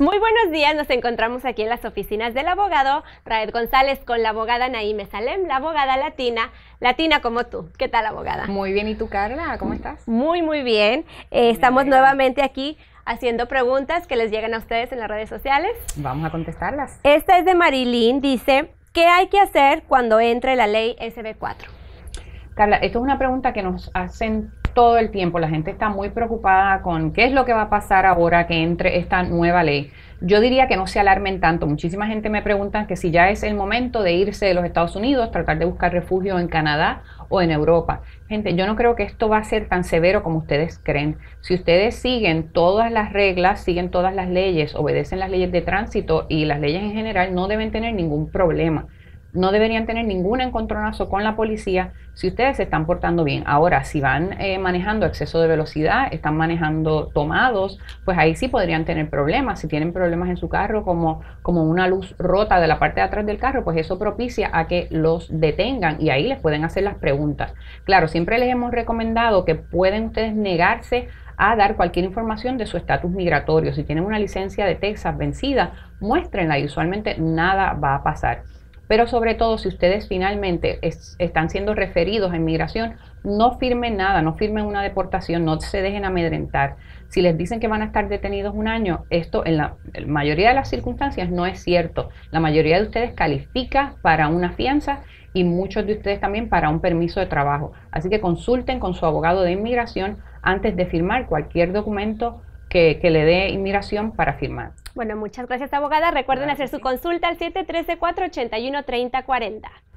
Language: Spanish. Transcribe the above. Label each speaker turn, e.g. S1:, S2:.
S1: Muy buenos días, nos encontramos aquí en las oficinas del abogado Raed González con la abogada Naime Salem, la abogada latina, latina como tú. ¿Qué tal, abogada? Muy bien, ¿y tú, Carla? ¿Cómo estás? Muy, muy bien. Eh, estamos nuevamente aquí haciendo preguntas que les llegan a ustedes en las redes sociales. Vamos a contestarlas. Esta es de Marilyn, dice, ¿qué hay que hacer cuando entre la ley SB4? Carla, esto es una pregunta que nos hacen
S2: todo el tiempo. La gente está muy preocupada con qué es lo que va a pasar ahora que entre esta nueva ley. Yo diría que no se alarmen tanto. Muchísima gente me pregunta que si ya es el momento de irse de los Estados Unidos, tratar de buscar refugio en Canadá o en Europa. Gente, yo no creo que esto va a ser tan severo como ustedes creen. Si ustedes siguen todas las reglas, siguen todas las leyes, obedecen las leyes de tránsito y las leyes en general, no deben tener ningún problema no deberían tener ningún encontronazo con la policía si ustedes se están portando bien. Ahora, si van eh, manejando exceso de velocidad, están manejando tomados, pues ahí sí podrían tener problemas. Si tienen problemas en su carro, como, como una luz rota de la parte de atrás del carro, pues eso propicia a que los detengan y ahí les pueden hacer las preguntas. Claro, siempre les hemos recomendado que pueden ustedes negarse a dar cualquier información de su estatus migratorio. Si tienen una licencia de Texas vencida, muéstrenla y usualmente nada va a pasar. Pero sobre todo, si ustedes finalmente están siendo referidos a inmigración, no firmen nada, no firmen una deportación, no se dejen amedrentar. Si les dicen que van a estar detenidos un año, esto en la mayoría de las circunstancias no es cierto. La mayoría de ustedes califica para una fianza y muchos de ustedes también para un permiso de trabajo. Así que consulten con su abogado de inmigración antes de firmar cualquier documento que, le dé inmigración para
S1: firmar. Bueno, muchas gracias, abogada. Recuerden hacer su consulta al 713-481-3040.